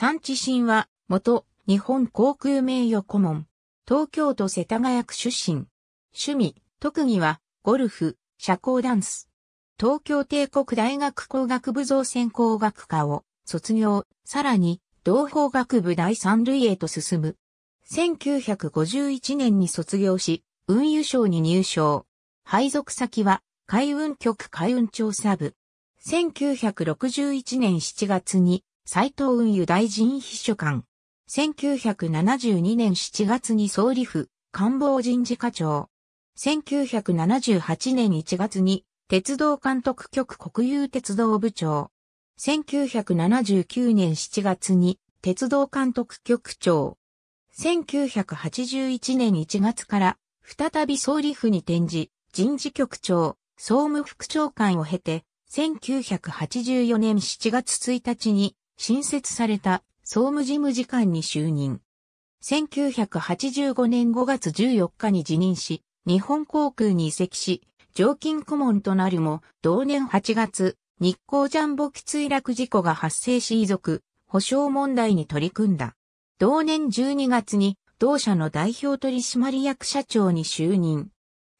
産地神は、元、日本航空名誉顧問。東京都世田谷区出身。趣味、特技は、ゴルフ、社交ダンス。東京帝国大学工学部造船工学科を卒業、さらに、同法学部第三類へと進む。1951年に卒業し、運輸省に入省。配属先は、海運局海運調査部。1961年7月に、斎藤運輸大臣秘書官。1972年7月に総理府、官房人事課長。1978年1月に、鉄道監督局国有鉄道部長。1979年7月に、鉄道監督局長。1981年1月から、再び総理府に転じ、人事局長、総務副長官を経て、1984年7月1日に新設された総務事務次官に就任。1985年5月14日に辞任し、日本航空に移籍し、常勤顧問となるも、同年8月、日光ジャンボ機墜落事故が発生し遺族、保障問題に取り組んだ。同年12月に、同社の代表取締役社長に就任。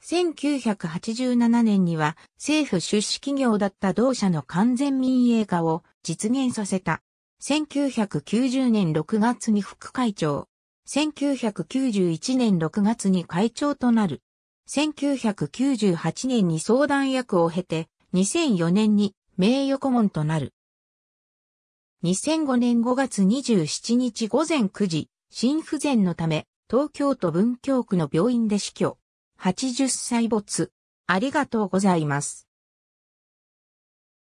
1987年には政府出資企業だった同社の完全民営化を実現させた。1990年6月に副会長。1991年6月に会長となる。1998年に相談役を経て、2004年に名誉顧問となる。2005年5月27日午前9時、心不全のため、東京都文京区の病院で死去。80歳没。ありがとうございます。